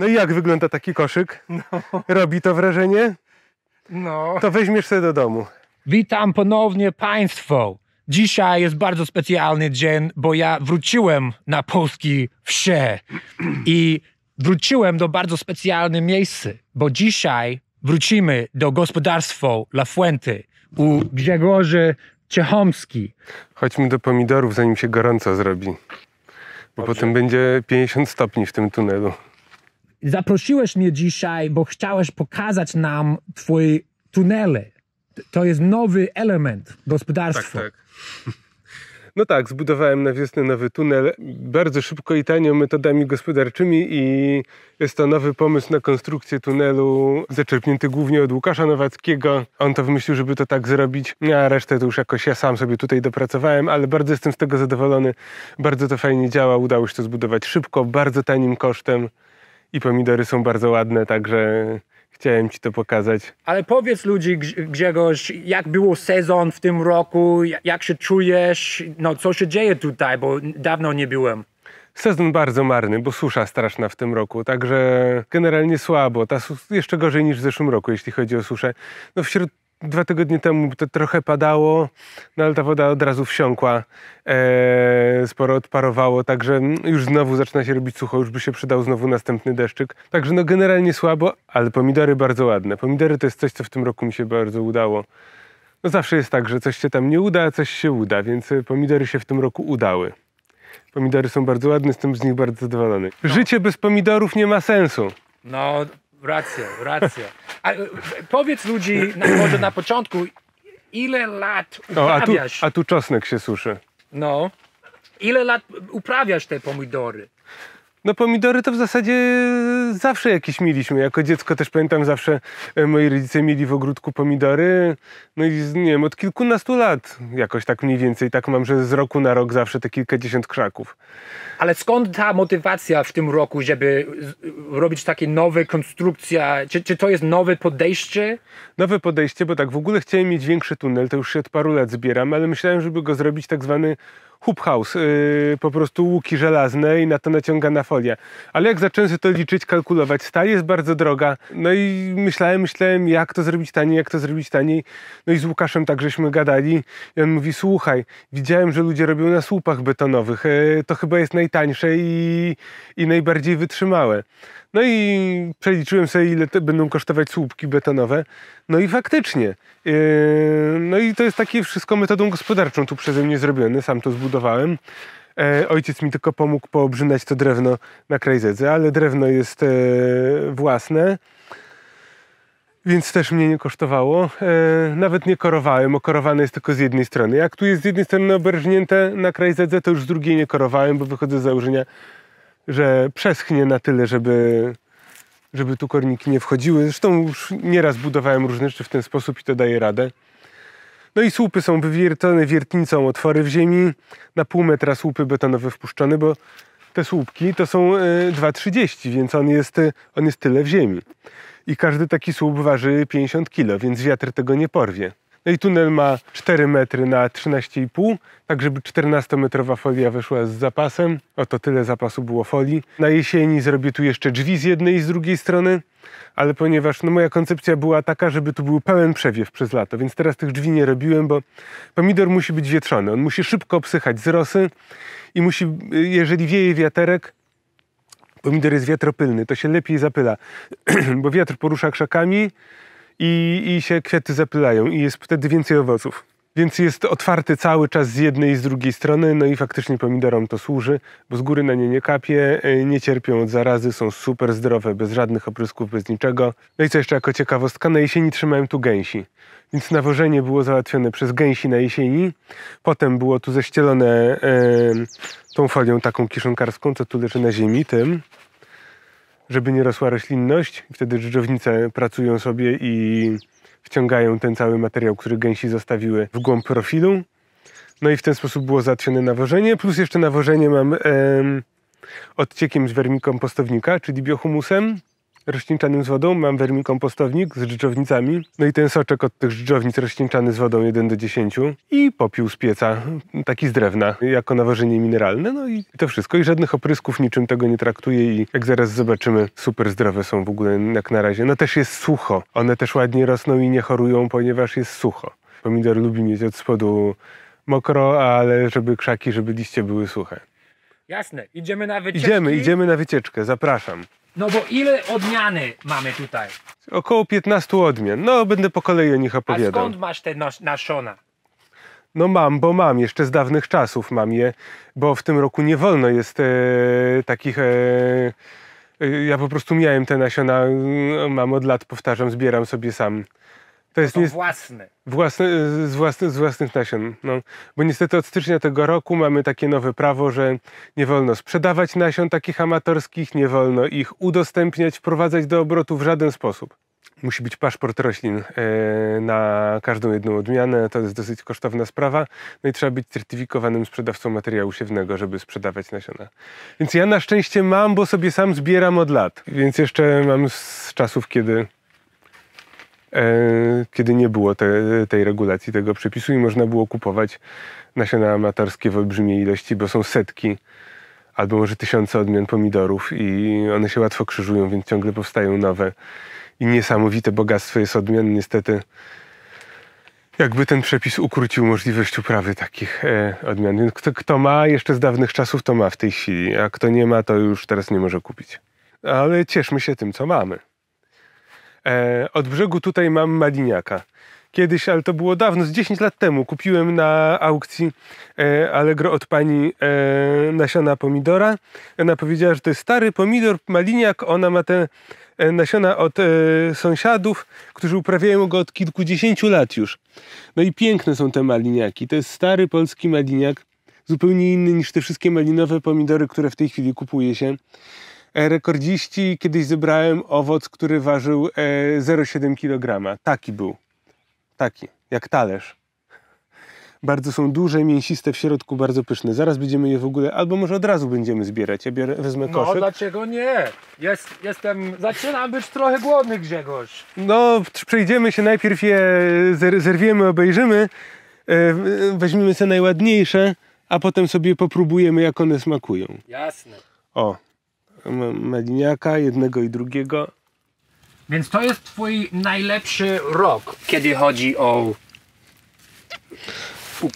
No i jak wygląda taki koszyk? No. Robi to wrażenie? No. To weźmiesz sobie do domu. Witam ponownie Państwo. Dzisiaj jest bardzo specjalny dzień, bo ja wróciłem na polski wsie i wróciłem do bardzo specjalnego miejsca, bo dzisiaj wrócimy do gospodarstwa La Fuente u Grzegorza Ciechomski. Chodźmy do pomidorów, zanim się gorąco zrobi, bo Dobrze. potem będzie 50 stopni w tym tunelu. Zaprosiłeś mnie dzisiaj, bo chciałeś pokazać nam Twoje tunele. To jest nowy element gospodarstwa. Tak, tak. No tak, zbudowałem na wiosnę nowy tunel bardzo szybko i tanio metodami gospodarczymi i jest to nowy pomysł na konstrukcję tunelu, zaczerpnięty głównie od Łukasza Nowackiego. On to wymyślił, żeby to tak zrobić, no, a resztę to już jakoś ja sam sobie tutaj dopracowałem, ale bardzo jestem z tego zadowolony. Bardzo to fajnie działa, udało się to zbudować szybko, bardzo tanim kosztem i pomidory są bardzo ładne, także chciałem Ci to pokazać. Ale powiedz ludzi, Grzegorz, jak był sezon w tym roku, jak się czujesz, no co się dzieje tutaj, bo dawno nie byłem. Sezon bardzo marny, bo susza straszna w tym roku, także generalnie słabo. Ta jeszcze gorzej niż w zeszłym roku, jeśli chodzi o suszę. No wśród dwa tygodnie temu to trochę padało, no ale ta woda od razu wsiąkła, eee, sporo odparowało, także już znowu zaczyna się robić sucho, już by się przydał znowu następny deszczyk. Także no generalnie słabo, ale pomidory bardzo ładne. Pomidory to jest coś, co w tym roku mi się bardzo udało. No zawsze jest tak, że coś się tam nie uda, a coś się uda, więc e, pomidory się w tym roku udały. Pomidory są bardzo ładne, jestem z nich bardzo zadowolony. No. Życie bez pomidorów nie ma sensu. No, Racja, racja. A, e, powiedz ludzi, na, może na początku, ile lat uprawiasz... No, a, tu, a tu czosnek się suszy. No. Ile lat uprawiasz te pomidory? No pomidory to w zasadzie zawsze jakieś mieliśmy. Jako dziecko też pamiętam zawsze e, moi rodzice mieli w ogródku pomidory. No i nie wiem, od kilkunastu lat jakoś tak mniej więcej. Tak mam, że z roku na rok zawsze te kilkadziesiąt krzaków. Ale skąd ta motywacja w tym roku, żeby robić takie nowe konstrukcje? Czy, czy to jest nowe podejście? Nowe podejście, bo tak w ogóle chciałem mieć większy tunel. To już się od paru lat zbieram, ale myślałem, żeby go zrobić tak zwany hoop house, yy, po prostu łuki żelazne i na to naciągana folia. Ale jak zaczęto to liczyć, kalkulować, stal jest bardzo droga. No i myślałem, myślałem, jak to zrobić taniej, jak to zrobić taniej. No i z Łukaszem takżeśmy gadali i on mówi, słuchaj, widziałem, że ludzie robią na słupach betonowych, yy, to chyba jest najtańsze i, i najbardziej wytrzymałe. No i przeliczyłem sobie, ile będą kosztować słupki betonowe. No i faktycznie. Yy, no i to jest takie wszystko metodą gospodarczą tu przeze mnie zrobione. Sam to zbudowałem. E, ojciec mi tylko pomógł poobrzynać to drewno na krajzedze, ale drewno jest e, własne więc też mnie nie kosztowało. E, nawet nie korowałem, okorowane jest tylko z jednej strony. Jak tu jest z jednej strony oberżnięte na krajzedze, to już z drugiej nie korowałem, bo wychodzę z założenia, że przeschnie na tyle, żeby, żeby tu korniki nie wchodziły. Zresztą już nieraz budowałem różne rzeczy w ten sposób i to daje radę. No i słupy są wywiercone wiertnicą, otwory w ziemi, na pół metra słupy betonowe wpuszczone, bo te słupki to są 2,30, e, więc on jest, on jest tyle w ziemi. I każdy taki słup waży 50 kg, więc wiatr tego nie porwie. No i tunel ma 4 metry na 13,5, tak żeby 14-metrowa folia wyszła z zapasem. Oto tyle zapasu było folii. Na jesieni zrobię tu jeszcze drzwi z jednej i z drugiej strony, ale ponieważ no, moja koncepcja była taka, żeby tu był pełen przewiew przez lato, więc teraz tych drzwi nie robiłem, bo pomidor musi być wietrzony. On musi szybko obsychać z rosy i musi, y, jeżeli wieje wiaterek, pomidor jest wiatropylny, to się lepiej zapyla, bo wiatr porusza krzakami, i, i się kwiaty zapylają i jest wtedy więcej owoców. Więc jest otwarty cały czas z jednej i z drugiej strony, no i faktycznie pomidorom to służy, bo z góry na nie nie kapie, y, nie cierpią od zarazy, są super zdrowe, bez żadnych oprysków, bez niczego. No i co jeszcze jako ciekawostka, na jesieni trzymałem tu gęsi. Więc nawożenie było załatwione przez gęsi na jesieni, potem było tu ześcielone e, tą folią taką kiszonkarską, co tu leży na ziemi, tym żeby nie rosła roślinność. Wtedy dżdżownice pracują sobie i wciągają ten cały materiał, który gęsi zostawiły w głąb profilu. No i w ten sposób było załatwione nawożenie, plus jeszcze nawożenie mam em, odciekiem z wermikompostownika, czyli biohumusem roślinczanym z wodą, mam wermikompostownik z życzownicami, no i ten soczek od tych życzownic roślinczany z wodą 1 do 10 i popiół z pieca, taki z drewna, jako nawożenie mineralne, no i to wszystko. I żadnych oprysków, niczym tego nie traktuje i jak zaraz zobaczymy, super zdrowe są w ogóle jak na razie. No też jest sucho, one też ładnie rosną i nie chorują, ponieważ jest sucho. Pomidor lubi mieć od spodu mokro, ale żeby krzaki, żeby liście były suche. Jasne, idziemy na wycieczkę. Idziemy, idziemy na wycieczkę, zapraszam. No bo ile odmiany mamy tutaj? Około 15 odmian. No, będę po kolei o nich opowiadał. A skąd masz te nasiona? No mam, bo mam, jeszcze z dawnych czasów mam je, bo w tym roku nie wolno jest e, takich... E, e ja po prostu miałem te nasiona, mm, mam od lat, powtarzam, zbieram sobie sam. To jest, to własny. Własny, z, z własnych nasion. No, bo niestety od stycznia tego roku mamy takie nowe prawo, że nie wolno sprzedawać nasion takich amatorskich, nie wolno ich udostępniać, wprowadzać do obrotu w żaden sposób. Musi być paszport roślin e, na każdą jedną odmianę. To jest dosyć kosztowna sprawa. No i trzeba być certyfikowanym sprzedawcą materiału siewnego, żeby sprzedawać nasiona. Więc ja na szczęście mam, bo sobie sam zbieram od lat. Więc jeszcze mam z czasów, kiedy E, kiedy nie było te, tej regulacji, tego przepisu i można było kupować nasiona amatorskie w olbrzymiej ilości, bo są setki albo może tysiące odmian pomidorów i one się łatwo krzyżują, więc ciągle powstają nowe. I niesamowite bogactwo jest odmian. Niestety jakby ten przepis ukrócił możliwość uprawy takich e, odmian. Więc kto, kto ma jeszcze z dawnych czasów, to ma w tej chwili, a kto nie ma, to już teraz nie może kupić. Ale cieszmy się tym, co mamy. E, od brzegu tutaj mam maliniaka. Kiedyś, ale to było dawno, z 10 lat temu, kupiłem na aukcji e, Allegro od pani e, nasiona pomidora. Ona powiedziała, że to jest stary pomidor, maliniak, ona ma te e, nasiona od e, sąsiadów, którzy uprawiają go od kilkudziesięciu lat już. No i piękne są te maliniaki. To jest stary polski maliniak, zupełnie inny niż te wszystkie malinowe pomidory, które w tej chwili kupuje się. E, rekordziści kiedyś zebrałem owoc, który ważył 0,7 e, kg. Taki był. Taki, jak talerz. Bardzo są duże, mięsiste w środku, bardzo pyszne. Zaraz będziemy je w ogóle, albo może od razu będziemy zbierać. Ja wezmę no, koszyk. No dlaczego nie? Jest, jestem, zaczynam być trochę głodny Grzegorz. No, przejdziemy się, najpierw je zerwiemy, obejrzymy. E, weźmiemy te najładniejsze, a potem sobie popróbujemy, jak one smakują. Jasne. O, Meliniaka, jednego i drugiego. Więc to jest twój najlepszy rok, kiedy chodzi o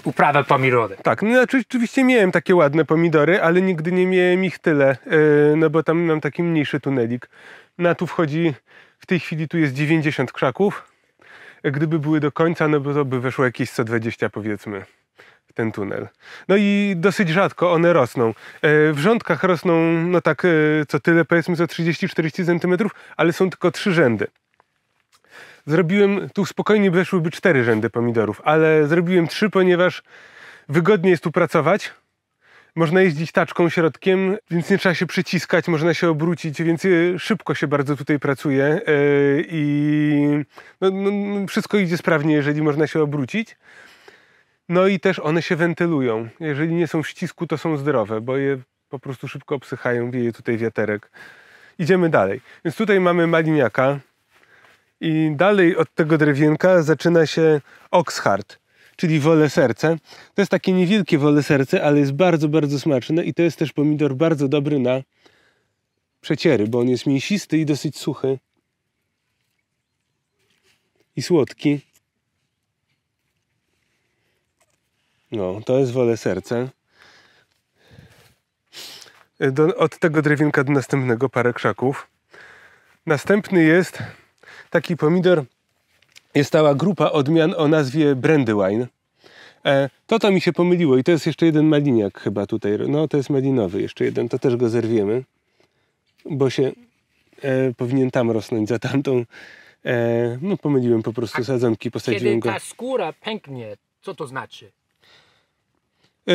uprawę pomidory. Tak, no znaczy oczywiście miałem takie ładne pomidory, ale nigdy nie miałem ich tyle, e, no bo tam mam taki mniejszy tunelik. Na tu wchodzi, w tej chwili tu jest 90 krzaków. Gdyby były do końca, no bo to by weszło jakieś 120 powiedzmy ten tunel. No i dosyć rzadko one rosną. E, w rządkach rosną, no tak, e, co tyle, powiedzmy co 30-40 cm, ale są tylko trzy rzędy. Zrobiłem, tu spokojnie weszłyby cztery rzędy pomidorów, ale zrobiłem trzy, ponieważ wygodnie jest tu pracować. Można jeździć taczką środkiem, więc nie trzeba się przyciskać, można się obrócić, więc e, szybko się bardzo tutaj pracuje i no, no, wszystko idzie sprawnie, jeżeli można się obrócić. No i też one się wentylują. Jeżeli nie są w ścisku, to są zdrowe, bo je po prostu szybko obsychają, wieje tutaj wiaterek. Idziemy dalej. Więc tutaj mamy maliniaka i dalej od tego drewienka zaczyna się oxhart, czyli wolę serce. To jest takie niewielkie wolę serce, ale jest bardzo, bardzo smaczne i to jest też pomidor bardzo dobry na przeciery, bo on jest mięsisty i dosyć suchy i słodki. No, to jest wolę serce. Y, do, od tego drewienka do następnego parę krzaków. Następny jest taki pomidor. Jest cała grupa odmian o nazwie Brandywine. E, to to mi się pomyliło i to jest jeszcze jeden maliniak chyba tutaj. No to jest malinowy jeszcze jeden, to też go zerwiemy, bo się e, powinien tam rosnąć za tamtą. E, no pomyliłem po prostu sadzonki, posadziłem Kiedy go. Kiedy ta skóra pęknie, co to znaczy? E,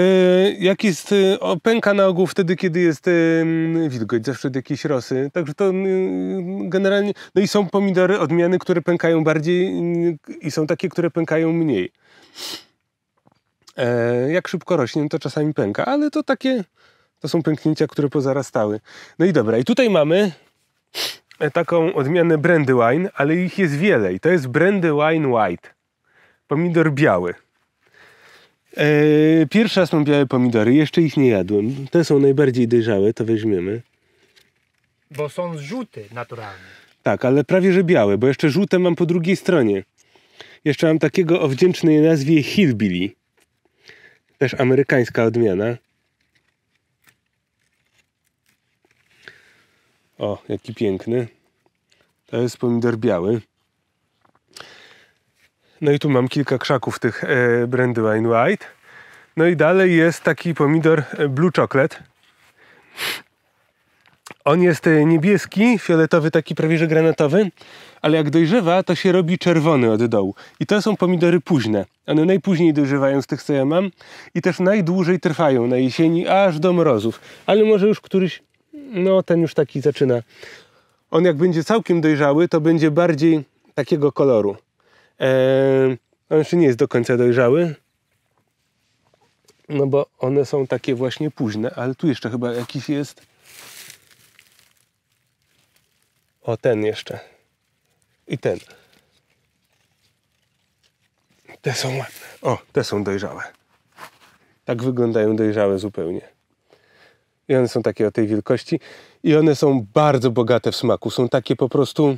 jak jest, e, pęka na ogół wtedy, kiedy jest e, wilgoć, zawsze jakieś rosy. Także to generalnie, no i są pomidory odmiany, które pękają bardziej i są takie, które pękają mniej. Jak szybko rośnie, to czasami pęka, ale to takie, to są pęknięcia, które pozarastały. No i dobra, i tutaj mamy taką odmianę Brandywine, ale ich jest wiele i to jest Brandywine white, pomidor biały. E, pierwsza są białe pomidory, jeszcze ich nie jadłem. Te są najbardziej dojrzałe, to weźmiemy. Bo są żółte naturalnie. Tak, ale prawie że białe, bo jeszcze żółte mam po drugiej stronie. Jeszcze mam takiego o wdzięcznej nazwie Hillbilly. Też amerykańska odmiana. O, jaki piękny. To jest pomidor biały. No i tu mam kilka krzaków tych e, Brandywine White. No i dalej jest taki pomidor e, Blue Chocolate. On jest e, niebieski, fioletowy, taki prawie że granatowy, ale jak dojrzewa, to się robi czerwony od dołu. I to są pomidory późne. One najpóźniej dojrzewają z tych, co ja mam i też najdłużej trwają na jesieni, aż do mrozów. Ale może już któryś, no ten już taki zaczyna. On jak będzie całkiem dojrzały, to będzie bardziej takiego koloru on jeszcze nie jest do końca dojrzały, no bo one są takie właśnie późne, ale tu jeszcze chyba jakiś jest. O, ten jeszcze. I ten. Te są O, te są dojrzałe. Tak wyglądają dojrzałe zupełnie. I one są takie o tej wielkości. I one są bardzo bogate w smaku. Są takie po prostu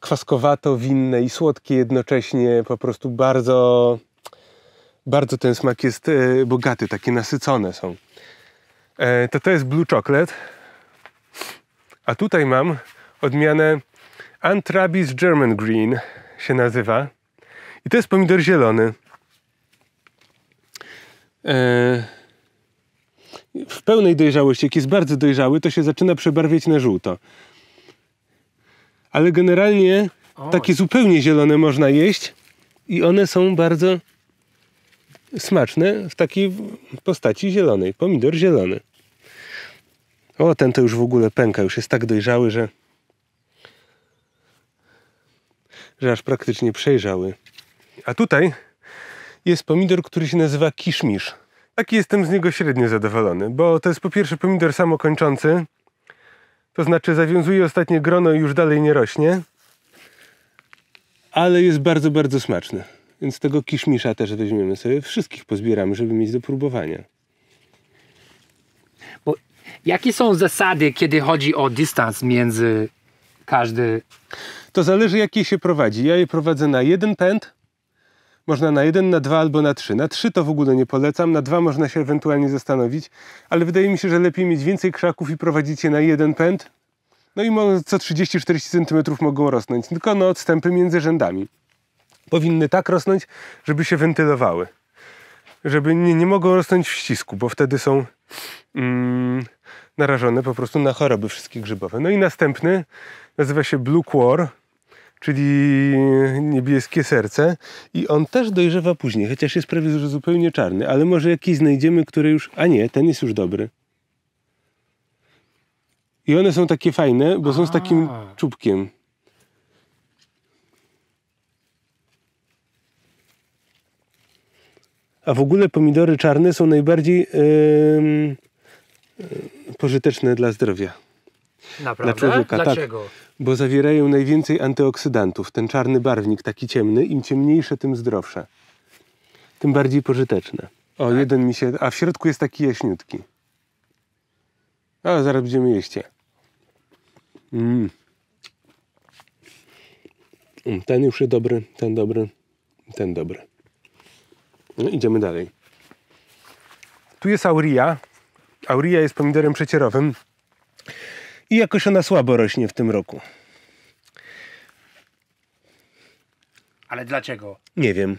kwaskowato, winne i słodkie jednocześnie, po prostu bardzo, bardzo ten smak jest e, bogaty, takie nasycone są. E, to to jest blue chocolate, a tutaj mam odmianę Antrabis German Green się nazywa i to jest pomidor zielony. E, w pełnej dojrzałości, jak jest bardzo dojrzały, to się zaczyna przebarwiać na żółto ale generalnie o. takie zupełnie zielone można jeść i one są bardzo smaczne w takiej postaci zielonej. Pomidor zielony. O, ten to już w ogóle pęka, już jest tak dojrzały, że że aż praktycznie przejrzały. A tutaj jest pomidor, który się nazywa kiszmisz. Taki jestem z niego średnio zadowolony, bo to jest po pierwsze pomidor samokończący, to znaczy zawiązuje ostatnie grono i już dalej nie rośnie. Ale jest bardzo, bardzo smaczny. Więc tego kiszmisza też weźmiemy sobie. Wszystkich pozbieramy, żeby mieć do próbowania. Bo jakie są zasady, kiedy chodzi o dystans między każdy... To zależy, jakie się prowadzi. Ja je prowadzę na jeden pęd, można na jeden, na dwa albo na trzy. Na trzy to w ogóle nie polecam, na dwa można się ewentualnie zastanowić, ale wydaje mi się, że lepiej mieć więcej krzaków i prowadzić je na jeden pęd. No i co 30-40 cm mogą rosnąć, tylko na no, odstępy między rzędami. Powinny tak rosnąć, żeby się wentylowały. Żeby nie, nie mogą rosnąć w ścisku, bo wtedy są mm, narażone po prostu na choroby wszystkie grzybowe. No i następny nazywa się Blue Quar czyli niebieskie serce. I on też dojrzewa później, chociaż jest prawie zupełnie czarny, ale może jakiś znajdziemy, który już. A nie, ten jest już dobry. I one są takie fajne, bo są z takim czubkiem. A w ogóle pomidory czarne są najbardziej yy, yy, pożyteczne dla zdrowia. Naprawdę? człowieka, tak. Dlaczego? Tak, bo zawierają najwięcej antyoksydantów. Ten czarny barwnik, taki ciemny, im ciemniejsze, tym zdrowsze. Tym bardziej pożyteczne. O, tak. jeden mi się... A w środku jest taki jaśniutki. A, zaraz będziemy jeść. Mm. mm. Ten już jest dobry, ten dobry, ten dobry. No, idziemy dalej. Tu jest auria. Auria jest pomidorem przecierowym i jakoś ona słabo rośnie w tym roku. Ale dlaczego? Nie wiem.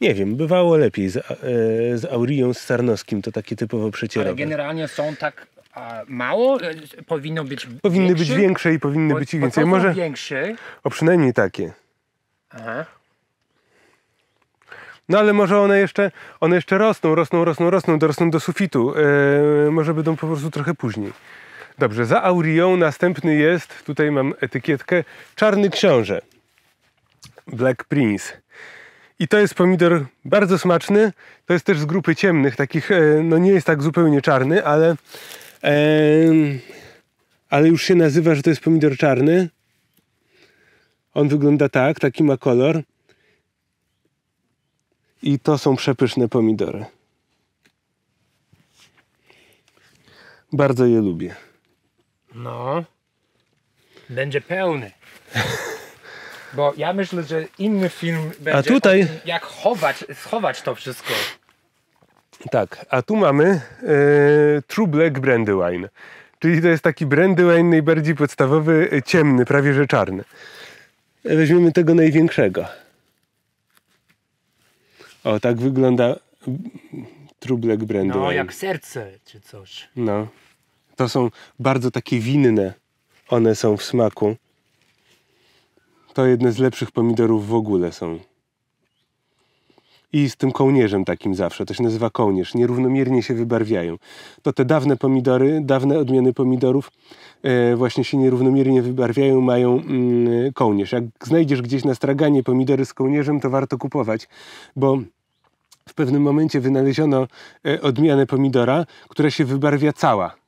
Nie wiem, bywało lepiej z, e, z Aurią, z Sarnowskim, to takie typowo przecierowe. Ale generalnie są tak mało? E, powinno być Powinny większy? być większe i powinny po, być więcej. Może O przynajmniej takie. Aha. No ale może one jeszcze, one jeszcze rosną, rosną, rosną, rosną, dorosną do sufitu. E, może będą po prostu trochę później. Dobrze, za Aurią następny jest, tutaj mam etykietkę, Czarny Książę. Black Prince. I to jest pomidor bardzo smaczny. To jest też z grupy ciemnych, takich, e, no nie jest tak zupełnie czarny, ale, e, ale już się nazywa, że to jest pomidor czarny. On wygląda tak, taki ma kolor. I to są przepyszne pomidory. Bardzo je lubię. No. Będzie pełny. Bo ja myślę, że inny film będzie a tutaj... Tym, jak chować, schować to wszystko. Tak, a tu mamy yy, True Black Brandywine. Czyli to jest taki Brandywine najbardziej podstawowy, e, ciemny, prawie że czarny. Weźmiemy tego największego. O, tak wygląda True Black Brandywine. No, jak serce czy coś. No. To są bardzo takie winne. One są w smaku. To jedne z lepszych pomidorów w ogóle są. I z tym kołnierzem takim zawsze, to się nazywa kołnierz, nierównomiernie się wybarwiają. To te dawne pomidory, dawne odmiany pomidorów e, właśnie się nierównomiernie wybarwiają, mają mm, kołnierz. Jak znajdziesz gdzieś na straganie pomidory z kołnierzem, to warto kupować, bo w pewnym momencie wynaleziono e, odmianę pomidora, która się wybarwia cała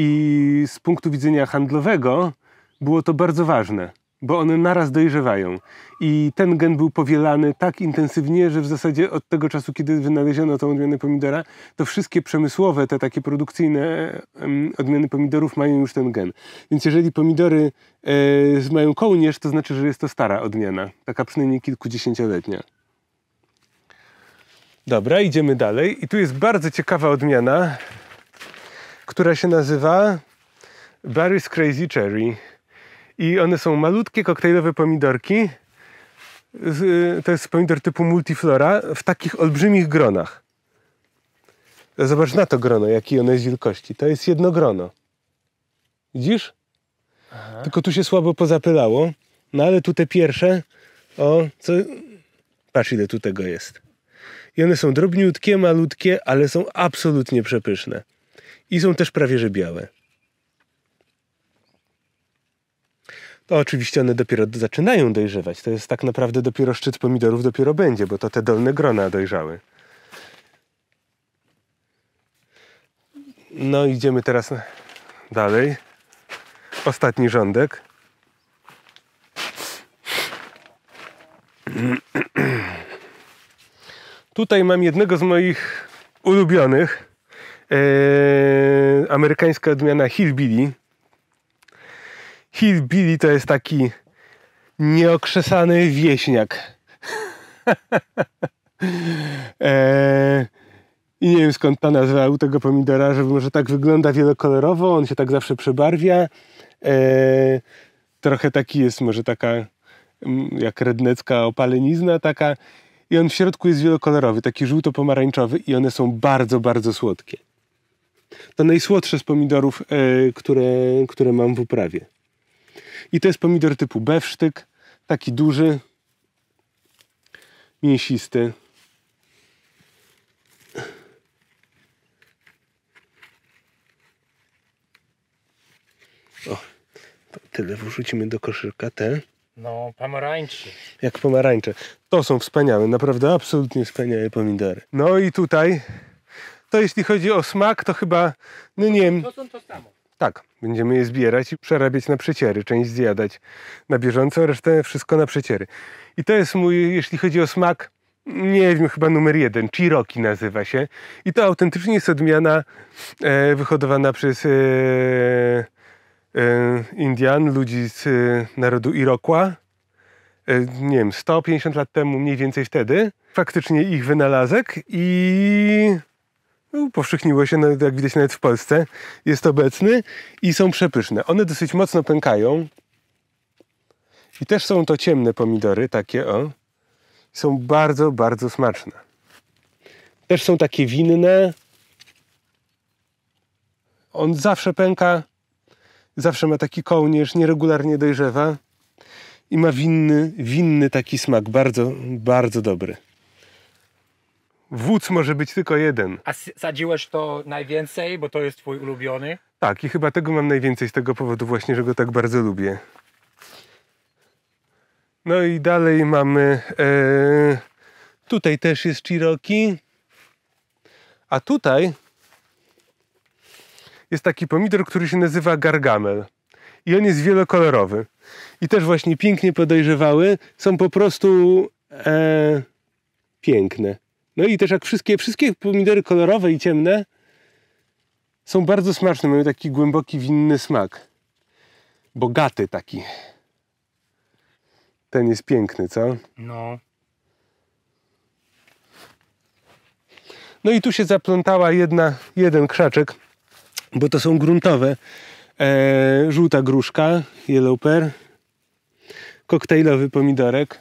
i z punktu widzenia handlowego było to bardzo ważne, bo one naraz dojrzewają. I ten gen był powielany tak intensywnie, że w zasadzie od tego czasu, kiedy wynaleziono tą odmianę pomidora, to wszystkie przemysłowe, te takie produkcyjne odmiany pomidorów mają już ten gen. Więc jeżeli pomidory e, mają kołnierz, to znaczy, że jest to stara odmiana, taka przynajmniej kilkudziesięcioletnia. Dobra, idziemy dalej. I tu jest bardzo ciekawa odmiana, która się nazywa Barry's Crazy Cherry. I one są malutkie koktajlowe pomidorki. Y, to jest pomidor typu multiflora w takich olbrzymich gronach. Zobacz na to grono, jaki ono jest wielkości. To jest jedno grono. Widzisz? Aha. Tylko tu się słabo pozapylało. No ale tu te pierwsze, o, co... Patrz ile tu tego jest. I one są drobniutkie, malutkie, ale są absolutnie przepyszne i są też prawie że białe. To oczywiście one dopiero zaczynają dojrzewać. To jest tak naprawdę dopiero szczyt pomidorów, dopiero będzie, bo to te dolne grona dojrzały. No, idziemy teraz dalej. Ostatni rządek. Tutaj mam jednego z moich ulubionych. Yy, amerykańska odmiana Hillbilly. Hillbilly to jest taki nieokrzesany wieśniak. E, I nie wiem skąd ta nazwa u tego pomidora, że może tak wygląda wielokolorowo, on się tak zawsze przebarwia. E, trochę taki jest może taka mm, jak rednecka opalenizna taka i on w środku jest wielokolorowy, taki żółto-pomarańczowy i one są bardzo, bardzo słodkie. To najsłodsze z pomidorów, e, które, które mam w uprawie. I to jest pomidor typu bewsztyk, taki duży, mięsisty. O, tyle wrzucimy do koszyka te. No, pomarańcze. Jak pomarańcze. To są wspaniałe, naprawdę absolutnie wspaniałe pomidory. No i tutaj to jeśli chodzi o smak, to chyba, no nie wiem. To są to samo. Tak, będziemy je zbierać i przerabiać na przeciery, część zjadać na bieżąco, resztę wszystko na przeciery. I to jest mój, jeśli chodzi o smak, nie wiem, chyba numer jeden, Cherokee nazywa się. I to autentycznie jest odmiana e, wyhodowana przez e, e, Indian, ludzi z e, narodu Irokła. E, nie wiem, 150 lat temu, mniej więcej wtedy. Faktycznie ich wynalazek i no, powszechniło się, jak widać nawet w Polsce, jest obecny i są przepyszne. One dosyć mocno pękają i też są to ciemne pomidory, takie o. Są bardzo, bardzo smaczne. Też są takie winne. On zawsze pęka, zawsze ma taki kołnierz, nieregularnie dojrzewa i ma winny, winny taki smak, bardzo, bardzo dobry wódz może być tylko jeden. A sadziłeś to najwięcej, bo to jest twój ulubiony? Tak, i chyba tego mam najwięcej z tego powodu właśnie, że go tak bardzo lubię. No i dalej mamy... E, tutaj też jest Cherokee. A tutaj jest taki pomidor, który się nazywa gargamel. I on jest wielokolorowy. I też właśnie pięknie podejrzewały. Są po prostu e, piękne. No i też jak wszystkie, wszystkie pomidory kolorowe i ciemne są bardzo smaczne, mają taki głęboki, winny smak. Bogaty taki. Ten jest piękny, co? No. No i tu się zaplątała jedna, jeden krzaczek, bo to są gruntowe. Eee, żółta gruszka, yellow pear, koktajlowy pomidorek.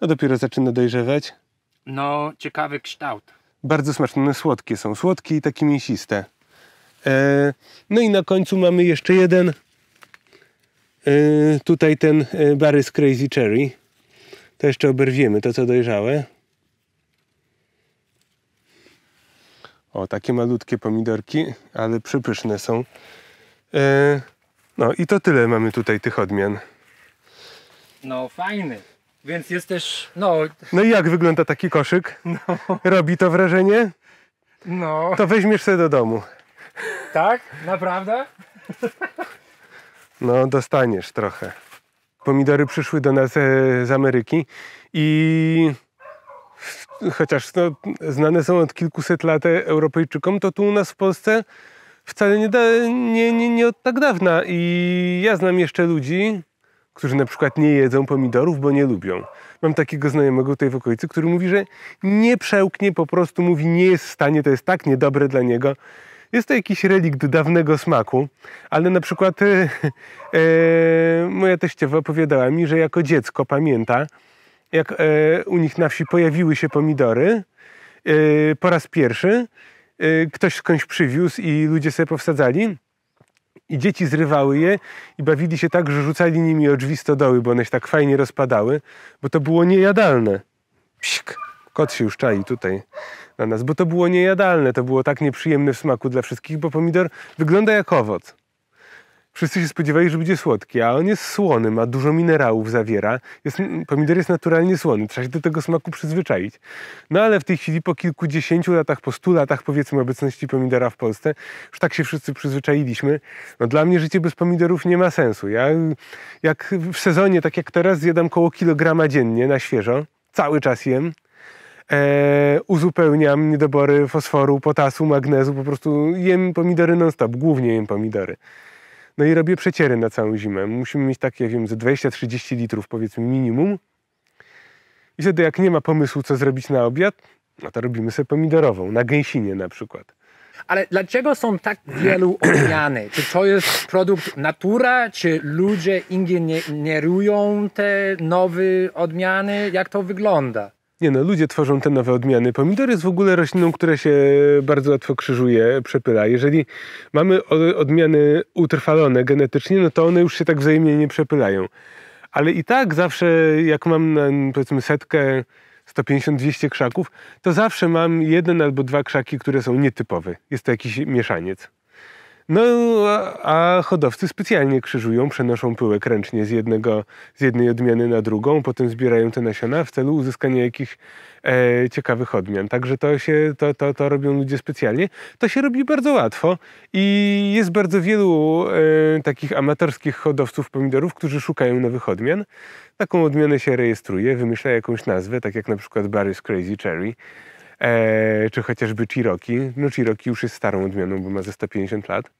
No dopiero zaczyna dojrzewać no, ciekawy kształt. Bardzo smaczne, no, słodkie są, słodkie i takie mięsiste. E, no i na końcu mamy jeszcze jeden, e, tutaj ten e, Barry's Crazy Cherry. To jeszcze oberwiemy, to co dojrzałe. O, takie malutkie pomidorki, ale przypyszne są. no i to tyle mamy tutaj tych odmian. No fajny. Więc jest też, no... No i jak wygląda taki koszyk? No. Robi to wrażenie? No. To weźmiesz sobie do domu. Tak? Naprawdę? No, dostaniesz trochę. Pomidory przyszły do nas e, z Ameryki i chociaż no, znane są od kilkuset lat Europejczykom, to tu u nas w Polsce wcale nie, da, nie, nie, nie od tak dawna. I ja znam jeszcze ludzi, którzy na przykład nie jedzą pomidorów, bo nie lubią. Mam takiego znajomego tutaj w okolicy, który mówi, że nie przełknie, po prostu mówi, nie jest w stanie, to jest tak niedobre dla niego. Jest to jakiś relikt dawnego smaku, ale na przykład e, moja teściowa opowiadała mi, że jako dziecko pamięta, jak e, u nich na wsi pojawiły się pomidory e, po raz pierwszy. ktoś skądś przywiózł i ludzie sobie powsadzali i dzieci zrywały je i bawili się tak, że rzucali nimi o drzwi stodoły, bo one się tak fajnie rozpadały, bo to było niejadalne. Psik, kot się już czai tutaj na nas, bo to było niejadalne, to było tak nieprzyjemne w smaku dla wszystkich, bo pomidor wygląda jak owoc. Wszyscy się spodziewali, że będzie słodki, a on jest słony, ma dużo minerałów zawiera. Jest, pomidor jest naturalnie słony, trzeba się do tego smaku przyzwyczaić. No ale w tej chwili po kilkudziesięciu latach, po stu latach powiedzmy obecności pomidora w Polsce, już tak się wszyscy przyzwyczailiśmy. No dla mnie życie bez pomidorów nie ma sensu. Ja jak w sezonie, tak jak teraz, zjadam koło kilograma dziennie na świeżo. Cały czas jem. E, uzupełniam niedobory fosforu, potasu, magnezu, po prostu jem pomidory non-stop, głównie jem pomidory. No i robię przeciery na całą zimę. Musimy mieć takie, ja wiem, ze 20-30 litrów powiedzmy minimum. I wtedy jak nie ma pomysłu, co zrobić na obiad, no to robimy sobie pomidorową, na gęsinie na przykład. Ale dlaczego są tak wielu odmiany? Czy to jest produkt natura? Czy ludzie inżynierują te nowe odmiany? Jak to wygląda? Nie no, ludzie tworzą te nowe odmiany. Pomidor jest w ogóle rośliną, która się bardzo łatwo krzyżuje, przepyla. Jeżeli mamy odmiany utrwalone genetycznie, no to one już się tak wzajemnie nie przepylają. Ale i tak zawsze, jak mam na, powiedzmy setkę, 150-200 krzaków, to zawsze mam jeden albo dwa krzaki, które są nietypowe. Jest to jakiś mieszaniec. No a hodowcy specjalnie krzyżują, przenoszą pyłek ręcznie z, jednego, z jednej odmiany na drugą, potem zbierają te nasiona w celu uzyskania jakichś e, ciekawych odmian. Także to, się, to, to, to robią ludzie specjalnie. To się robi bardzo łatwo i jest bardzo wielu e, takich amatorskich hodowców pomidorów, którzy szukają nowych odmian. Taką odmianę się rejestruje, wymyśla jakąś nazwę, tak jak na przykład Barry's Crazy Cherry. E, czy chociażby Cherokee. No Cherokee już jest starą odmianą, bo ma ze 150 lat.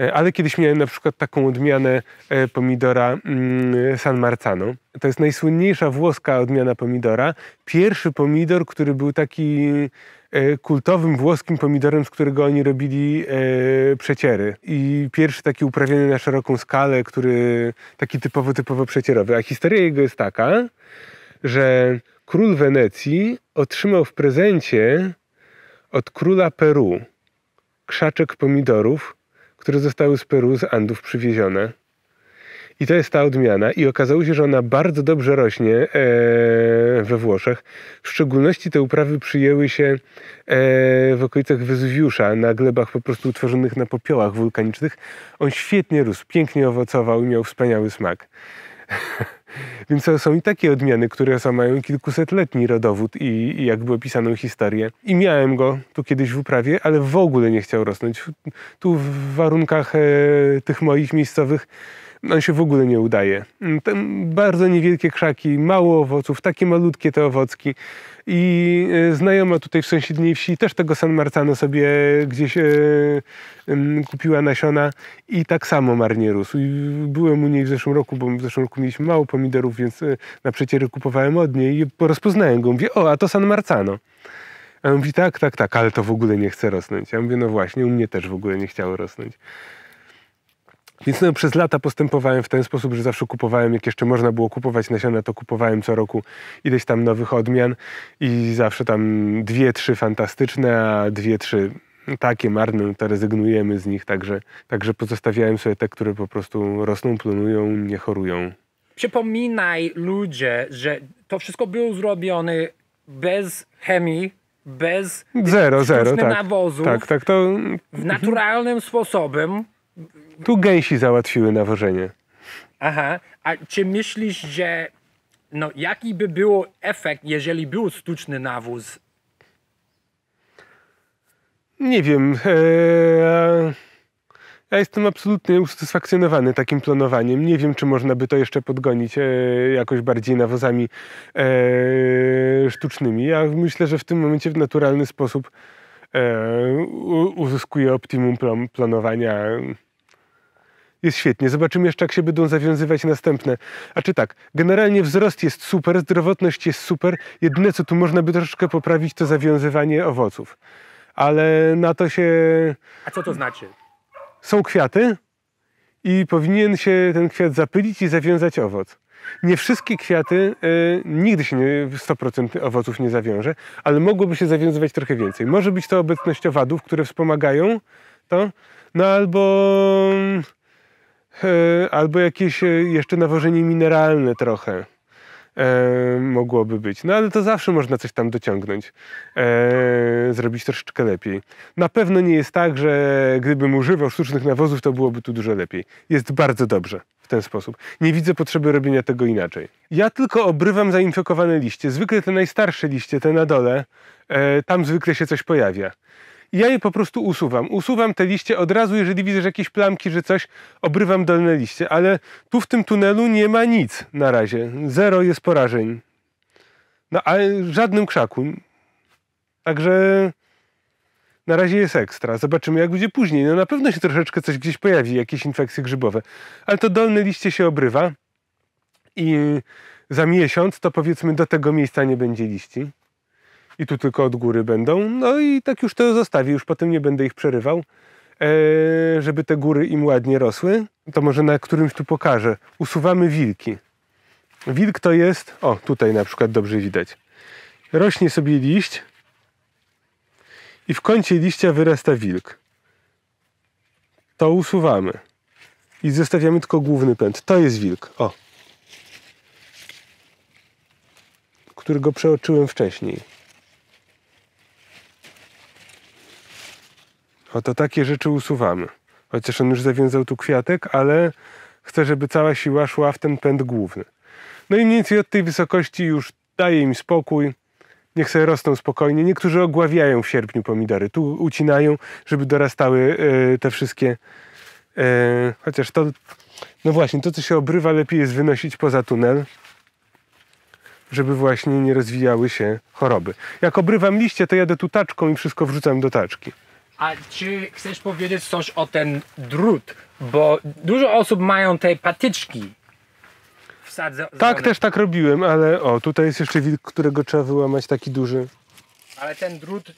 E, ale kiedyś miałem na przykład taką odmianę e, pomidora mm, San Marzano. To jest najsłynniejsza włoska odmiana pomidora. Pierwszy pomidor, który był taki e, kultowym włoskim pomidorem, z którego oni robili przeciery. I pierwszy taki uprawiany na szeroką skalę, który taki typowo, typowo przecierowy. A historia jego jest taka, że król Wenecji otrzymał w prezencie od króla Peru krzaczek pomidorów, które zostały z Peru, z Andów przywiezione. I to jest ta odmiana. I okazało się, że ona bardzo dobrze rośnie e, we Włoszech. W szczególności te uprawy przyjęły się e, w okolicach Wezuwiusza, na glebach po prostu utworzonych na popiołach wulkanicznych. On świetnie rósł, pięknie owocował i miał wspaniały smak. Więc są i takie odmiany, które są, mają kilkusetletni rodowód i, i jakby opisaną historię. I miałem go tu kiedyś w uprawie, ale w ogóle nie chciał rosnąć. Tu w warunkach e, tych moich miejscowych no, on się w ogóle nie udaje. Tam bardzo niewielkie krzaki, mało owoców, takie malutkie te owocki. I e, znajoma tutaj w sąsiedniej wsi też tego San Marzano sobie e, gdzieś e, kupiła nasiona i tak samo marnie rósł. I byłem u niej w zeszłym roku, bo w zeszłym roku mieliśmy mało pomidorów, więc na przeciery kupowałem od niej i rozpoznałem go. Mówię, o, a to San Marzano. A on mówi, tak, tak, tak, ale to w ogóle nie chce rosnąć. Ja mówię, no właśnie, u mnie też w ogóle nie chciało rosnąć. Więc no, przez lata postępowałem w ten sposób, że zawsze kupowałem, jak jeszcze można było kupować nasiona, to kupowałem co roku ileś tam nowych odmian i zawsze tam dwie, trzy fantastyczne, a dwie, trzy takie marne, no, to rezygnujemy z nich, także, także pozostawiałem sobie te, które po prostu rosną, plonują, nie chorują. Przypominaj ludzie, że to wszystko było zrobione bez chemii, bez zero, zero, tak, nawozu, tak, tak, to... w naturalnym sposobem. Tu gęsi załatwiły nawożenie. Aha, a czy myślisz, że no, jaki by był efekt, jeżeli był sztuczny nawóz? Nie wiem. Eee, ja jestem absolutnie usatysfakcjonowany takim planowaniem. Nie wiem, czy można by to jeszcze podgonić e, jakoś bardziej nawozami e, sztucznymi. Ja myślę, że w tym momencie w naturalny sposób E, uzyskuje optimum planowania. Jest świetnie. Zobaczymy jeszcze, jak się będą zawiązywać następne. A czy tak, generalnie wzrost jest super, zdrowotność jest super. Jedyne, co tu można by troszeczkę poprawić, to zawiązywanie owoców. Ale na to się. A co to znaczy? Są kwiaty i powinien się ten kwiat zapylić i zawiązać owoc. Nie wszystkie kwiaty, y, nigdy się nie, 100% owoców nie zawiąże, ale mogłoby się zawiązywać trochę więcej. Może być to obecność owadów, które wspomagają to, no albo, y, albo jakieś y, jeszcze nawożenie mineralne trochę e, mogłoby być. No ale to zawsze można coś tam dociągnąć, e, zrobić troszeczkę lepiej. Na pewno nie jest tak, że gdybym używał sztucznych nawozów, to byłoby tu dużo lepiej. Jest bardzo dobrze w ten sposób. Nie widzę potrzeby robienia tego inaczej. Ja tylko obrywam zainfekowane liście. Zwykle te najstarsze liście, te na dole, e, tam zwykle się coś pojawia ja je po prostu usuwam. Usuwam te liście od razu, jeżeli widzę, że jakieś plamki, że coś, obrywam dolne liście. Ale tu w tym tunelu nie ma nic na razie. Zero jest porażeń. No ale żadnym krzaku. Także na razie jest ekstra. Zobaczymy, jak będzie później. No na pewno się troszeczkę coś gdzieś pojawi, jakieś infekcje grzybowe. Ale to dolne liście się obrywa i za miesiąc to powiedzmy do tego miejsca nie będzie liści i tu tylko od góry będą. No i tak już to zostawię, już potem nie będę ich przerywał, e, żeby te góry im ładnie rosły. To może na którymś tu pokażę. Usuwamy wilki. Wilk to jest, o tutaj na przykład dobrze widać. Rośnie sobie liść i w kącie liścia wyrasta wilk. To usuwamy. I zostawiamy tylko główny pęd. To jest wilk. O. Którego przeoczyłem wcześniej. Oto takie rzeczy usuwamy. Chociaż on już zawiązał tu kwiatek, ale chcę, żeby cała siła szła w ten pęd główny. No i mniej więcej od tej wysokości już daje im spokój. Niech sobie rosną spokojnie. Niektórzy ogławiają w sierpniu pomidory. Tu ucinają, żeby dorastały e, te wszystkie. E, chociaż to. No właśnie, to co się obrywa, lepiej jest wynosić poza tunel, żeby właśnie nie rozwijały się choroby. Jak obrywam liście, to jadę tu taczką i wszystko wrzucam do taczki. A czy chcesz powiedzieć coś o ten drut? Bo dużo osób mają te patyczki. Wsadzone. Tak, też tak robiłem, ale o, tutaj jest jeszcze wilk, którego trzeba wyłamać, taki duży. Ale ten drut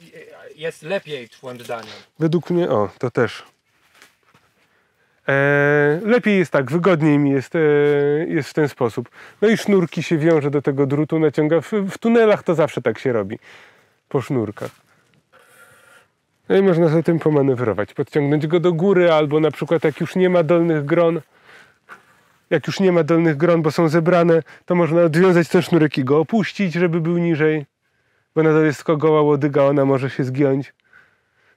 jest lepiej twoim zdaniem. Według mnie, o, to też. E, lepiej jest tak, wygodniej mi jest, e, jest w ten sposób. No i sznurki się wiąże do tego drutu, naciąga. W, w tunelach to zawsze tak się robi, po sznurkach. No i można sobie tym pomanewrować, podciągnąć go do góry, albo na przykład jak już nie ma dolnych gron, jak już nie ma dolnych gron, bo są zebrane, to można odwiązać ten sznurek i go opuścić, żeby był niżej, bo nadal jest kogoła łodyga, ona może się zgiąć.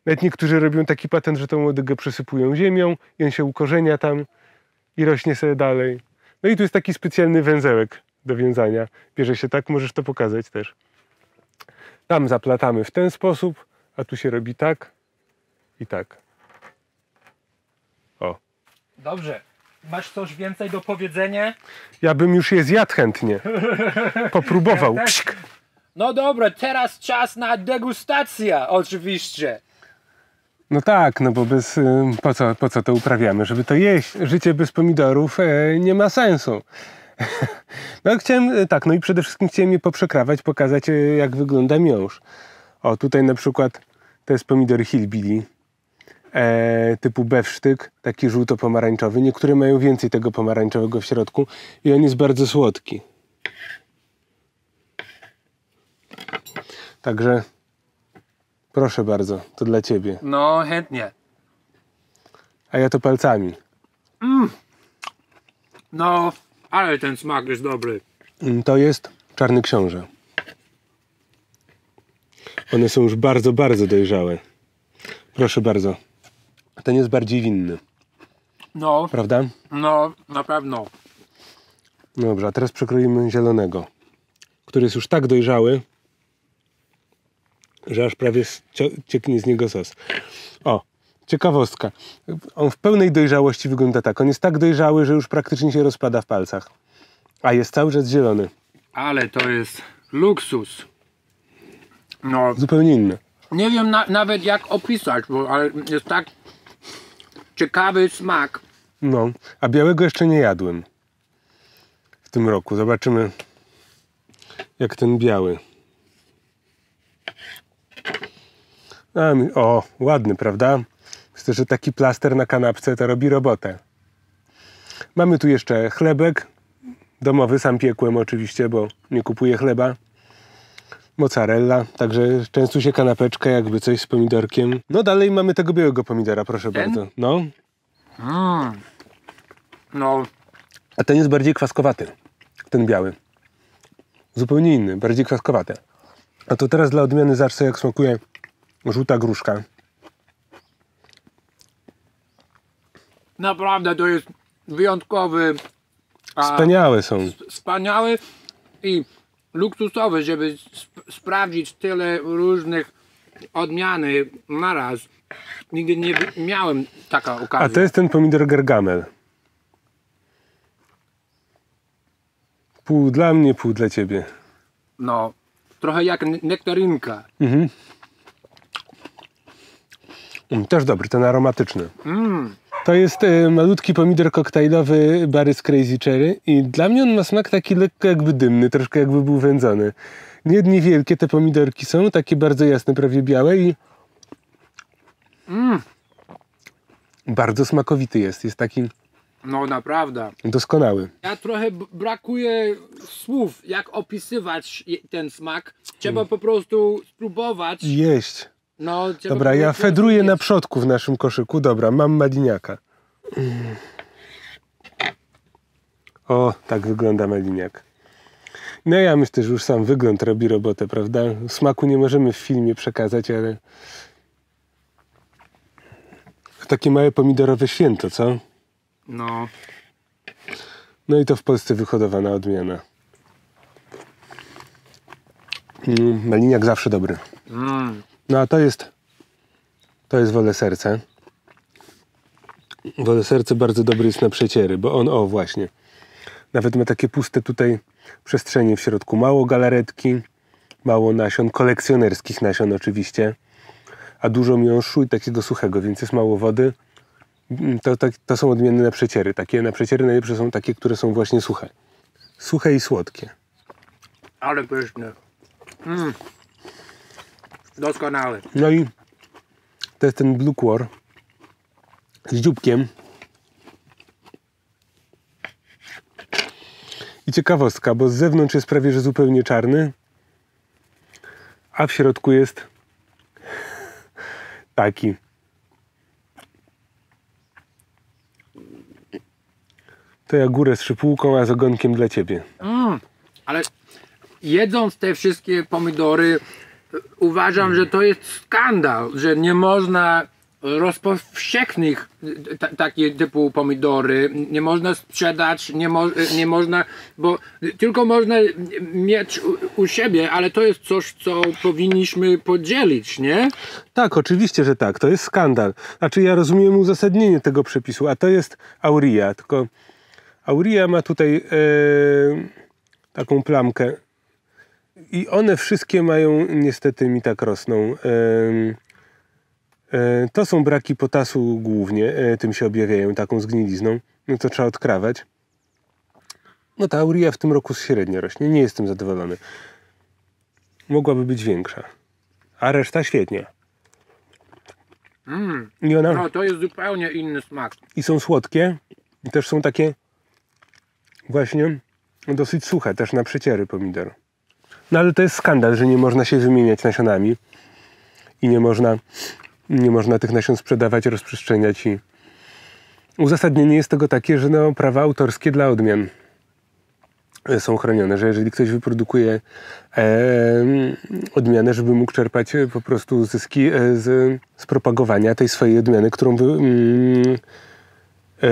Nawet niektórzy robią taki patent, że tą łodygę przesypują ziemią i on się ukorzenia tam i rośnie sobie dalej. No i tu jest taki specjalny węzełek do wiązania. Bierze się tak, możesz to pokazać też. Tam zaplatamy w ten sposób, a tu się robi tak i tak. O. Dobrze. Masz coś więcej do powiedzenia? Ja bym już je zjadł chętnie. Popróbował. Ja tak? No dobra, teraz czas na degustację, oczywiście. No tak, no bo bez, y, po, co, po co to uprawiamy? Żeby to jeść. Życie bez pomidorów e, nie ma sensu. No chciałem, e, tak, no i przede wszystkim chciałem je poprzekrawać, pokazać e, jak wygląda miąż. O, tutaj na przykład to jest pomidor hillbilly e, typu bewsztyk, taki żółto-pomarańczowy. Niektóre mają więcej tego pomarańczowego w środku i on jest bardzo słodki. Także proszę bardzo, to dla ciebie. No, chętnie. A ja to palcami. Mm. No, ale ten smak jest dobry. To jest Czarny Książę. One są już bardzo, bardzo dojrzałe. Proszę bardzo. Ten jest bardziej winny. No. Prawda? No, na pewno. Dobrze, a teraz przekroimy zielonego, który jest już tak dojrzały, że aż prawie cieknie z niego sos. O, ciekawostka. On w pełnej dojrzałości wygląda tak. On jest tak dojrzały, że już praktycznie się rozpada w palcach. A jest cały czas zielony. Ale to jest luksus. No, Zupełnie inny. nie wiem na, nawet jak opisać, bo ale jest tak ciekawy smak. No, a białego jeszcze nie jadłem w tym roku. Zobaczymy, jak ten biały. A, o, ładny, prawda? Myślę, że taki plaster na kanapce to robi robotę. Mamy tu jeszcze chlebek. Domowy, sam piekłem oczywiście, bo nie kupuję chleba mozzarella, także często się kanapeczka, jakby coś z pomidorkiem. No dalej mamy tego białego pomidora, proszę ten? bardzo. No. Mm. No. A ten jest bardziej kwaskowaty, ten biały. Zupełnie inny, bardziej kwaskowaty. A to teraz dla odmiany zacznę jak smakuje żółta gruszka. Naprawdę to jest wyjątkowy. Wspaniałe są. Wspaniały i luksusowy, żeby sp sprawdzić tyle różnych odmiany na raz Nigdy nie miałem taka okazji. A to jest ten pomidor gargamel. Pół dla mnie, pół dla ciebie. No, trochę jak nektarynka. Mhm. Mm, też dobry, ten aromatyczny. Mm. To jest y, malutki pomidor koktajlowy Barry's Crazy Cherry i dla mnie on ma smak taki lekko jakby dymny, troszkę jakby był wędzony. Jedni wielkie te pomidorki są, takie bardzo jasne, prawie białe i... Mm. Bardzo smakowity jest, jest taki... No naprawdę. Doskonały. Ja trochę brakuje słów, jak opisywać ten smak. Trzeba mm. po prostu spróbować. Jeść. No, Dobra, ja fedruję na przodku w naszym koszyku. Dobra, mam maliniaka. O, tak wygląda maliniak. No ja myślę, że już sam wygląd robi robotę, prawda? Smaku nie możemy w filmie przekazać, ale... Takie małe pomidorowe święto, co? No. No i to w Polsce wyhodowana odmiana. Mm, maliniak zawsze dobry. Mm. No a to jest, to jest wolę serce. Wolę serce bardzo dobry jest na przeciery, bo on, o właśnie, nawet ma takie puste tutaj przestrzenie w środku. Mało galaretki, mało nasion, kolekcjonerskich nasion oczywiście, a dużo miąższu i takiego suchego, więc jest mało wody. Mm, to, to, tak- to są odmienne na przeciery. Takie na przeciery najlepsze są takie, które są właśnie suche. Suche i słodkie. Ale pyszne. Mm. Doskonały. No i to jest ten Blue Core z dzióbkiem. I ciekawostka, bo z zewnątrz jest prawie że zupełnie czarny, a w środku jest taki. To ja górę z szypułką, a z ogonkiem dla ciebie. Mm, ale jedząc te wszystkie pomidory, uważam, że to jest skandal, że nie można rozpowszechnych t- takie typu pomidory, nie można sprzedać, nie, mo y, nie można, bo tylko można mieć u, u, siebie, ale to jest coś, co powinniśmy podzielić, nie? Tak, oczywiście, że tak, to jest skandal. Znaczy ja rozumiem uzasadnienie tego przepisu, a to jest Auria, tylko Auria ma tutaj e, taką plamkę i one wszystkie mają, niestety mi tak rosną. E, to są braki potasu głównie, e, tym się objawiają, taką zgnilizną. No to trzeba odkrawać. No ta aurea w tym roku średnio rośnie, nie jestem zadowolony. Mogłaby być większa. A reszta świetnie. Mm, ona... No to jest zupełnie inny smak. I są słodkie, i też są takie właśnie dosyć suche, też na przeciery pomidor. No ale to jest skandal, że nie można się wymieniać nasionami i nie można, nie można tych nasion sprzedawać, rozprzestrzeniać i uzasadnienie jest tego takie, że no, prawa autorskie dla odmian e, są chronione, że jeżeli ktoś wyprodukuje e, odmianę, żeby mógł czerpać e, po prostu zyski e, z, z propagowania tej swojej odmiany, którą, wy, mm, e,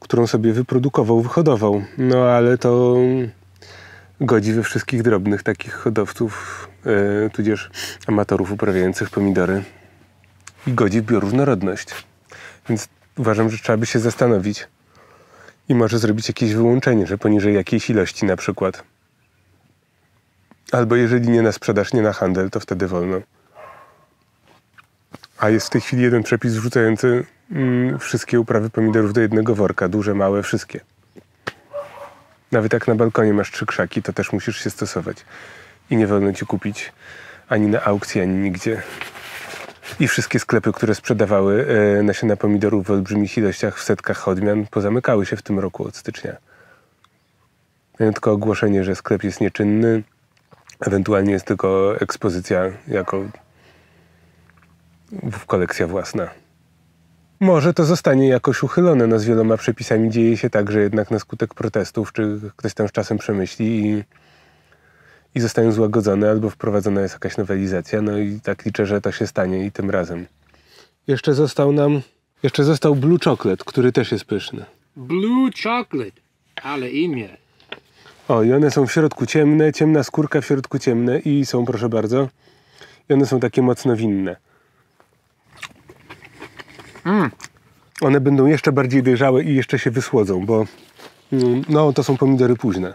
którą sobie wyprodukował, wyhodował. No ale to godzi we wszystkich drobnych takich hodowców, e, tudzież amatorów uprawiających pomidory. I godzi w bioróżnorodność. Więc uważam, że trzeba by się zastanowić i może zrobić jakieś wyłączenie, że poniżej jakiejś ilości na przykład. Albo jeżeli nie na sprzedaż, nie na handel, to wtedy wolno. A jest w tej chwili jeden przepis wrzucający mm, wszystkie uprawy pomidorów do jednego worka, duże, małe, wszystkie. Nawet jak na balkonie masz trzy krzaki, to też musisz się stosować. I nie wolno ci kupić ani na aukcji, ani nigdzie. I wszystkie sklepy, które sprzedawały e, nasiona pomidorów w olbrzymich ilościach w setkach odmian, pozamykały się w tym roku od stycznia. Miałem tylko ogłoszenie, że sklep jest nieczynny, ewentualnie jest tylko ekspozycja jako kolekcja własna. Może to zostanie jakoś uchylone. No, z wieloma przepisami dzieje się tak, że jednak na skutek protestów, czy ktoś tam z czasem przemyśli i, i zostają złagodzone, albo wprowadzona jest jakaś nowelizacja. No i tak liczę, że to się stanie i tym razem. Jeszcze został nam, jeszcze został Blue Chocolate, który też jest pyszny. Blue Chocolate, ale imię. O, i one są w środku ciemne, ciemna skórka w środku ciemne i są, proszę bardzo, i one są takie mocno winne. One będą jeszcze bardziej dojrzałe i jeszcze się wysłodzą, bo mm, no, to są pomidory późne.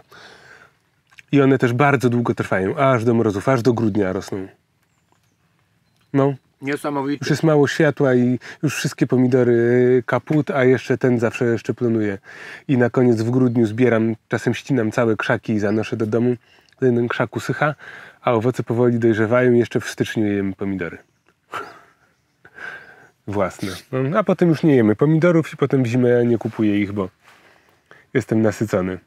I one też bardzo długo trwają, aż do mrozów, aż do grudnia rosną. No. Niesamowite. Już jest mało światła i już wszystkie pomidory y, kaput, a jeszcze ten zawsze jeszcze plonuje. I na koniec w grudniu zbieram, czasem ścinam całe krzaki i zanoszę do domu. Jeden krzak usycha, a owoce powoli dojrzewają. Jeszcze w styczniu jemy pomidory własne. No, a potem już nie jemy pomidorów i potem w zimę nie kupuję ich, bo jestem nasycony.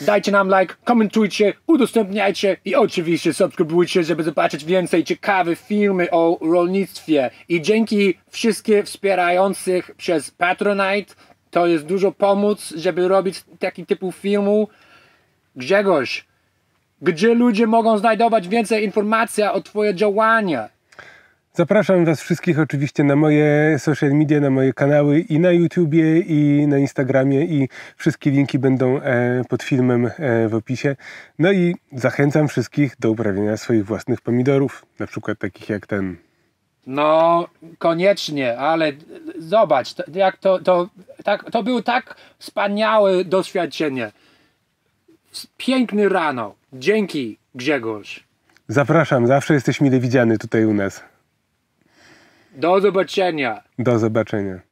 Dajcie nam like, komentujcie, udostępniajcie i oczywiście subskrybujcie, żeby zobaczyć więcej ciekawych filmy o rolnictwie. I dzięki wszystkim wspierających przez Patronite, to jest dużo pomóc, żeby robić taki typu filmu. Grzegorz, gdzie ludzie mogą znajdować więcej informacji o Twoje działania? Zapraszam Was wszystkich oczywiście na moje social media, na moje kanały i na YouTubie, i na Instagramie, i wszystkie linki będą e, pod filmem e, w opisie. No i zachęcam wszystkich do uprawiania swoich własnych pomidorów, na przykład takich jak ten. No, koniecznie, ale zobacz, to, jak to, to, tak, to był tak wspaniałe doświadczenie. Piękny rano. Dzięki, Grzegorz. Zapraszam, zawsze jesteś mile widziany tutaj u nas. Do zobaczenia. Do zobaczenia.